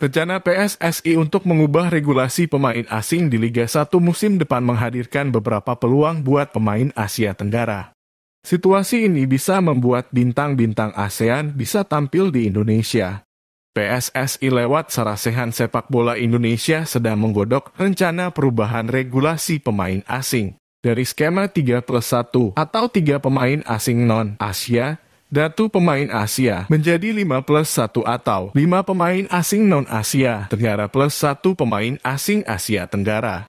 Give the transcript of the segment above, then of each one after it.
Rencana PSSI untuk mengubah regulasi pemain asing di Liga 1 musim depan menghadirkan beberapa peluang buat pemain Asia Tenggara. Situasi ini bisa membuat bintang-bintang ASEAN bisa tampil di Indonesia. PSSI lewat Sarasehan Sepak Bola Indonesia sedang menggodok rencana perubahan regulasi pemain asing dari skema 3 plus 1 atau 3 pemain asing non-Asia Datu pemain Asia menjadi 5 plus 1 atau 5 pemain asing non-Asia Tenggara plus 1 pemain asing Asia Tenggara.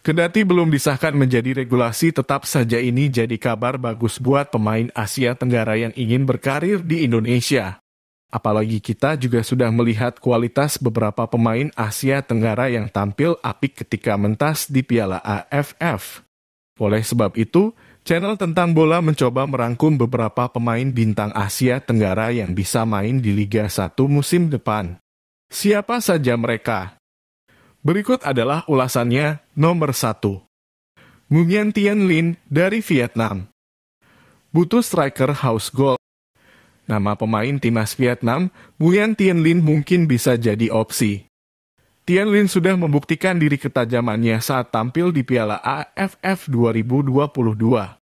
Kendati belum disahkan menjadi regulasi, tetap saja ini jadi kabar bagus buat pemain Asia Tenggara yang ingin berkarir di Indonesia. Apalagi kita juga sudah melihat kualitas beberapa pemain Asia Tenggara yang tampil apik ketika mentas di Piala AFF. Oleh sebab itu, Channel tentang bola mencoba merangkum beberapa pemain bintang Asia Tenggara yang bisa main di Liga 1 musim depan. Siapa saja mereka? Berikut adalah ulasannya nomor 1. Nguyen Tien Lin dari Vietnam. Butuh striker house goal. Nama pemain timnas Vietnam, Nguyen Tien Lin mungkin bisa jadi opsi. Tien Lin sudah membuktikan diri ketajamannya saat tampil di Piala AFF 2022.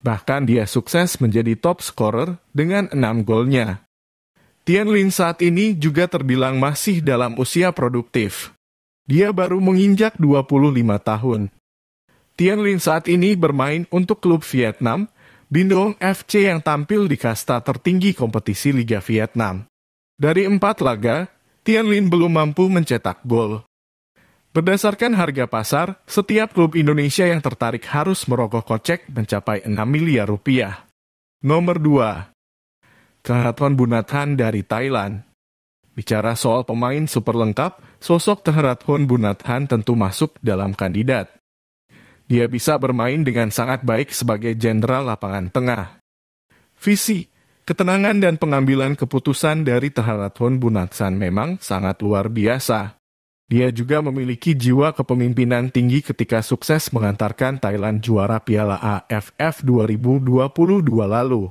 Bahkan dia sukses menjadi top scorer dengan enam golnya. Tian Lin saat ini juga terbilang masih dalam usia produktif. Dia baru menginjak 25 tahun. Tian Lin saat ini bermain untuk klub Vietnam, Bindong FC yang tampil di kasta tertinggi kompetisi Liga Vietnam. Dari empat laga, Tian Lin belum mampu mencetak gol. Berdasarkan harga pasar, setiap klub Indonesia yang tertarik harus merogoh kocek mencapai 6 miliar rupiah. Nomor 2. Keharapan Bunathan dari Thailand. Bicara soal pemain super lengkap, sosok Theraton Bunathan tentu masuk dalam kandidat. Dia bisa bermain dengan sangat baik sebagai jenderal lapangan tengah. Visi, ketenangan dan pengambilan keputusan dari Theraton Bunathan memang sangat luar biasa. Dia juga memiliki jiwa kepemimpinan tinggi ketika sukses mengantarkan Thailand juara Piala AFF 2022 lalu.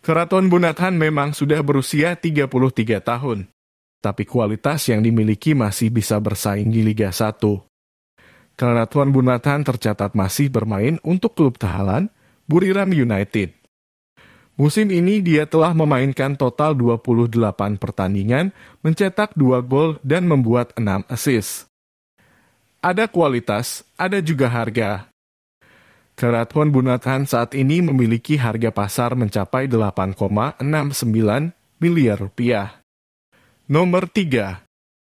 Keraton Bunathan memang sudah berusia 33 tahun, tapi kualitas yang dimiliki masih bisa bersaing di Liga 1. Keraton Bunathan tercatat masih bermain untuk klub Tahalan, Buriram United. Musim ini dia telah memainkan total 28 pertandingan, mencetak 2 gol dan membuat 6 assist. Ada kualitas, ada juga harga. Keraton Bunatan saat ini memiliki harga pasar mencapai 8,69 miliar rupiah. Nomor 3.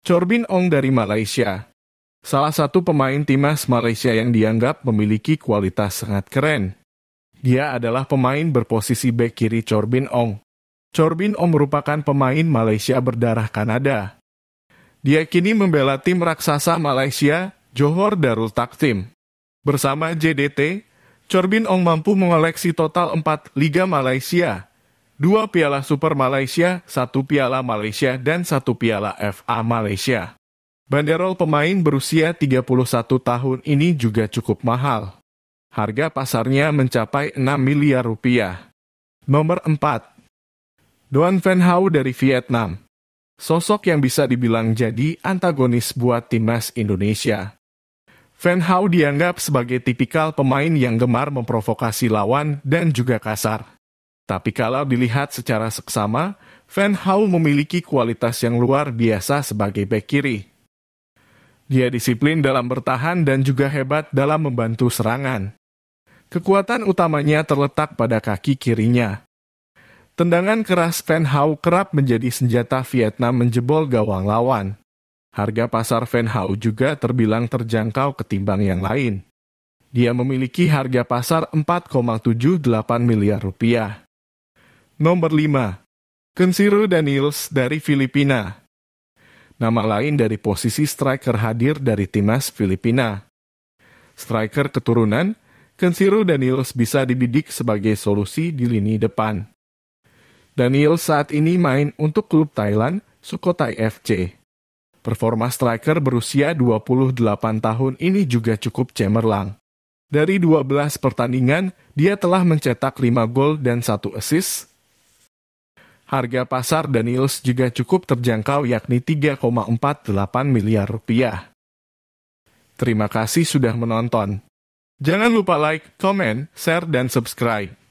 Corbin Ong dari Malaysia. Salah satu pemain timnas Malaysia yang dianggap memiliki kualitas sangat keren. Dia adalah pemain berposisi bek kiri Corbin Ong. Corbin Ong merupakan pemain Malaysia berdarah Kanada. Dia kini membela tim raksasa Malaysia, Johor Darul Taktim. Bersama JDT, Corbin Ong mampu mengoleksi total 4 Liga Malaysia, 2 Piala Super Malaysia, 1 Piala Malaysia, dan 1 Piala FA Malaysia. Banderol pemain berusia 31 tahun ini juga cukup mahal. Harga pasarnya mencapai 6 miliar rupiah. Nomor 4. Doan Van Hau dari Vietnam. Sosok yang bisa dibilang jadi antagonis buat timnas Indonesia. Van Hau dianggap sebagai tipikal pemain yang gemar memprovokasi lawan dan juga kasar. Tapi kalau dilihat secara seksama, Van Hau memiliki kualitas yang luar biasa sebagai bek kiri. Dia disiplin dalam bertahan dan juga hebat dalam membantu serangan. Kekuatan utamanya terletak pada kaki kirinya. Tendangan keras Van Hau kerap menjadi senjata Vietnam menjebol gawang lawan. Harga pasar Van Hau juga terbilang terjangkau ketimbang yang lain. Dia memiliki harga pasar 4,78 miliar rupiah. Nomor 5. Kensiru Daniels dari Filipina. Nama lain dari posisi striker hadir dari timnas Filipina. Striker keturunan Kensiru Daniels bisa dibidik sebagai solusi di lini depan. Daniel saat ini main untuk klub Thailand, Sukhothai FC. Performa striker berusia 28 tahun ini juga cukup cemerlang. Dari 12 pertandingan, dia telah mencetak 5 gol dan 1 assist. Harga pasar Daniels juga cukup terjangkau yakni 3,48 miliar rupiah. Terima kasih sudah menonton. Jangan lupa like, comment, share, dan subscribe.